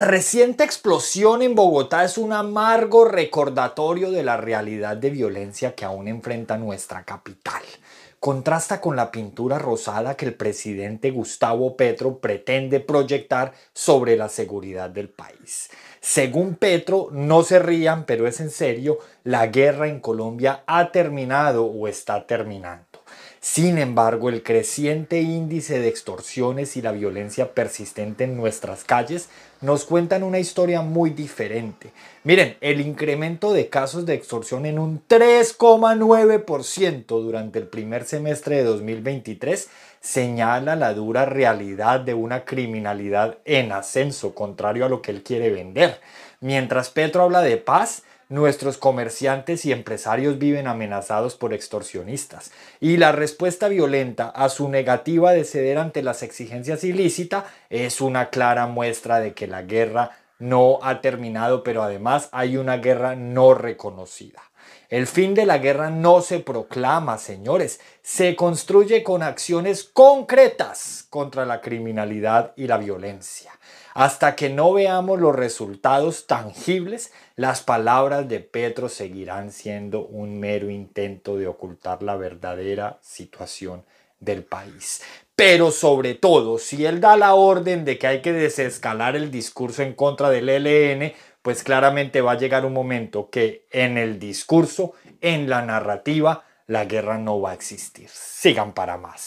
reciente explosión en Bogotá es un amargo recordatorio de la realidad de violencia que aún enfrenta nuestra capital. Contrasta con la pintura rosada que el presidente Gustavo Petro pretende proyectar sobre la seguridad del país. Según Petro, no se rían, pero es en serio, la guerra en Colombia ha terminado o está terminando. Sin embargo, el creciente índice de extorsiones y la violencia persistente en nuestras calles nos cuentan una historia muy diferente. Miren, el incremento de casos de extorsión en un 3,9% durante el primer semestre de 2023 señala la dura realidad de una criminalidad en ascenso, contrario a lo que él quiere vender. Mientras Petro habla de paz, nuestros comerciantes y empresarios viven amenazados por extorsionistas y la respuesta violenta a su negativa de ceder ante las exigencias ilícitas es una clara muestra de que la guerra no ha terminado, pero además hay una guerra no reconocida. El fin de la guerra no se proclama, señores, se construye con acciones concretas contra la criminalidad y la violencia. Hasta que no veamos los resultados tangibles, las palabras de Petro seguirán siendo un mero intento de ocultar la verdadera situación del país. Pero sobre todo, si él da la orden de que hay que desescalar el discurso en contra del ELN, pues claramente va a llegar un momento que en el discurso, en la narrativa, la guerra no va a existir. Sigan para más.